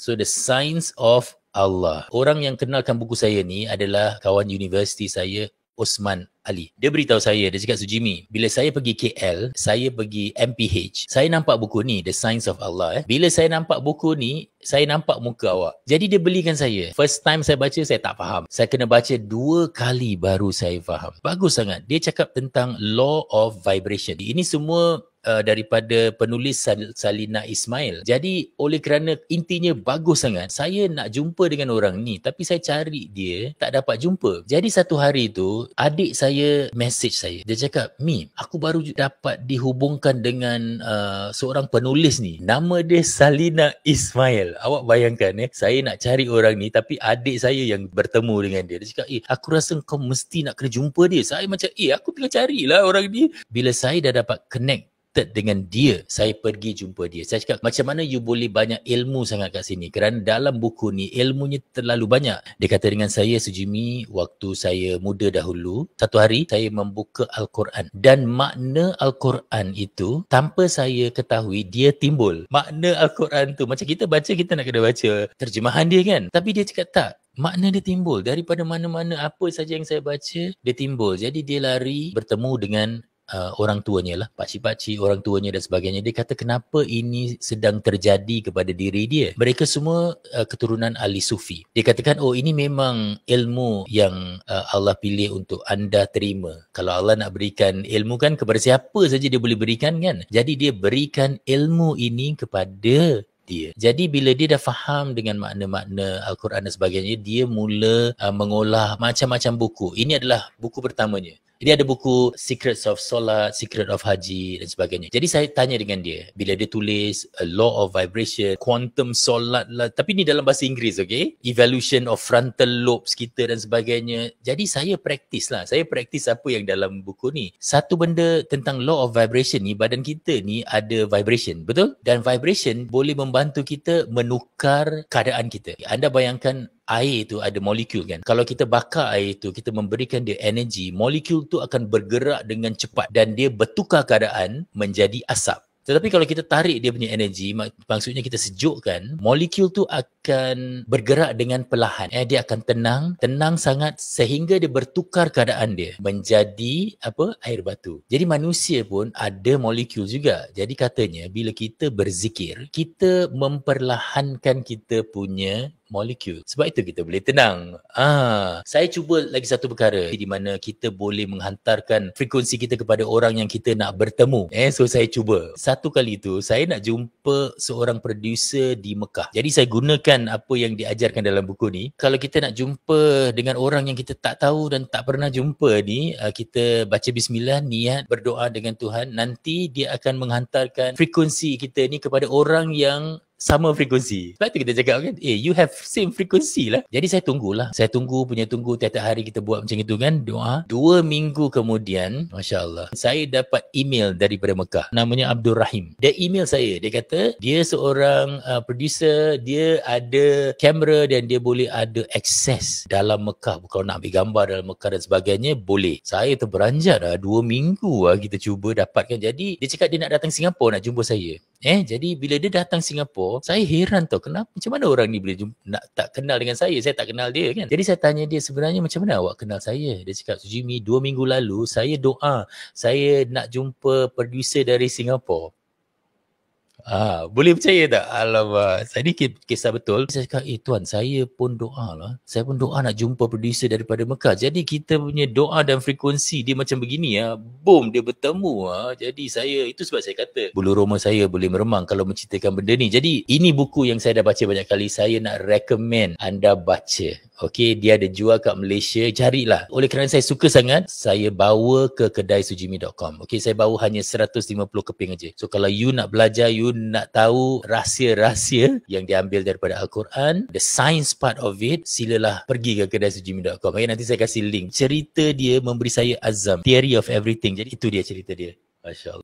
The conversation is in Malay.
So the signs of Allah. Orang yang kenalkan buku saya ni adalah kawan universiti saya Osman Ali. Dia beritahu saya, dia cakap Sujimi, bila saya pergi KL, saya pergi MPH. Saya nampak buku ni, The Science of Allah. Eh. Bila saya nampak buku ni, saya nampak muka awak. Jadi dia belikan saya. First time saya baca, saya tak faham. Saya kena baca dua kali baru saya faham. Bagus sangat. Dia cakap tentang law of vibration. Ini semua uh, daripada penulis Salina Ismail. Jadi oleh kerana intinya bagus sangat, saya nak jumpa dengan orang ni tapi saya cari dia tak dapat jumpa. Jadi satu hari tu adik saya message saya. Dia cakap, "Mi, aku baru dapat dihubungkan dengan uh, seorang penulis ni. Nama dia Salina Ismail." Awak bayangkan ya, saya nak cari orang ni tapi adik saya yang bertemu dengan dia. Dia cakap, "Eh, aku rasa kau mesti nak kena jumpa dia." Saya macam, "Eh, aku tengah carilah orang ni." Bila saya dah dapat connect connected dengan dia saya pergi jumpa dia saya cakap macam mana you boleh banyak ilmu sangat kat sini kerana dalam buku ni ilmunya terlalu banyak dia kata dengan saya sujimi waktu saya muda dahulu satu hari saya membuka al-Quran dan makna al-Quran itu tanpa saya ketahui dia timbul makna al-Quran tu macam kita baca kita nak kena baca terjemahan dia kan tapi dia cakap tak makna dia timbul daripada mana-mana apa saja yang saya baca dia timbul jadi dia lari bertemu dengan uh, orang tuanya lah, pakcik-pakcik, orang tuanya dan sebagainya. Dia kata kenapa ini sedang terjadi kepada diri dia. Mereka semua uh, keturunan ahli sufi. Dia katakan, oh ini memang ilmu yang uh, Allah pilih untuk anda terima. Kalau Allah nak berikan ilmu kan kepada siapa saja dia boleh berikan kan. Jadi dia berikan ilmu ini kepada dia. Jadi bila dia dah faham dengan makna-makna Al-Quran dan sebagainya, dia mula uh, mengolah macam-macam buku. Ini adalah buku pertamanya. Dia ada buku Secrets of Solat, Secret of Haji dan sebagainya. Jadi saya tanya dengan dia, bila dia tulis A Law of Vibration, Quantum Solat lah. Tapi ni dalam bahasa Inggeris, okay? Evolution of Frontal Lobes kita dan sebagainya. Jadi saya praktis lah. Saya praktis apa yang dalam buku ni. Satu benda tentang Law of Vibration ni, badan kita ni ada vibration, betul? Dan vibration boleh membantu kita menukar keadaan kita. Anda bayangkan air itu ada molekul kan. Kalau kita bakar air itu, kita memberikan dia energi, molekul tu akan bergerak dengan cepat dan dia bertukar keadaan menjadi asap. Tetapi kalau kita tarik dia punya energi, mak- maksudnya kita sejukkan, molekul tu akan bergerak dengan perlahan. Eh, dia akan tenang, tenang sangat sehingga dia bertukar keadaan dia menjadi apa air batu. Jadi manusia pun ada molekul juga. Jadi katanya bila kita berzikir, kita memperlahankan kita punya molekul. Sebab itu kita boleh tenang. Ah, saya cuba lagi satu perkara di mana kita boleh menghantarkan frekuensi kita kepada orang yang kita nak bertemu. Eh, so saya cuba. Satu kali itu saya nak jumpa tipe seorang producer di Mekah. Jadi saya gunakan apa yang diajarkan dalam buku ni. Kalau kita nak jumpa dengan orang yang kita tak tahu dan tak pernah jumpa ni, uh, kita baca bismillah, niat berdoa dengan Tuhan, nanti dia akan menghantarkan frekuensi kita ni kepada orang yang sama frekuensi. Sebab tu kita cakap kan, eh you have same frekuensi lah. Jadi saya tunggulah. Saya tunggu punya tunggu tiap-tiap hari kita buat macam itu kan, doa. Dua minggu kemudian, Masya Allah, saya dapat email daripada Mekah. Namanya Abdul Rahim. Dia email saya. Dia kata, dia seorang uh, producer, dia ada kamera dan dia boleh ada akses dalam Mekah. Kalau nak ambil gambar dalam Mekah dan sebagainya, boleh. Saya terberanjat lah. Dua minggu lah kita cuba dapatkan. Jadi, dia cakap dia nak datang Singapura nak jumpa saya. Eh, jadi bila dia datang Singapura, saya heran tau kenapa macam mana orang ni boleh jumpa, nak, tak kenal dengan saya. Saya tak kenal dia kan. Jadi saya tanya dia sebenarnya macam mana awak kenal saya? Dia cakap, Jimmy, dua minggu lalu saya doa saya nak jumpa producer dari Singapura. Ha, boleh percaya tak? Alamak. Tadi kisah betul. Saya cakap, eh tuan, saya pun doa lah. Saya pun doa nak jumpa producer daripada Mekah. Jadi kita punya doa dan frekuensi dia macam begini ya. Boom, dia bertemu. Ha. Jadi saya, itu sebab saya kata, bulu roma saya boleh meremang kalau menceritakan benda ni. Jadi ini buku yang saya dah baca banyak kali. Saya nak recommend anda baca. Okay, dia ada jual kat Malaysia. Carilah. Oleh kerana saya suka sangat, saya bawa ke kedai sujimi.com. Okay, saya bawa hanya 150 keping aja. So kalau you nak belajar, you nak tahu rahsia-rahsia yang diambil daripada Al-Quran, the science part of it, silalah pergi ke kedai sujimi.com. Okay, nanti saya kasih link. Cerita dia memberi saya azam. Theory of everything. Jadi itu dia cerita dia. Masya Allah.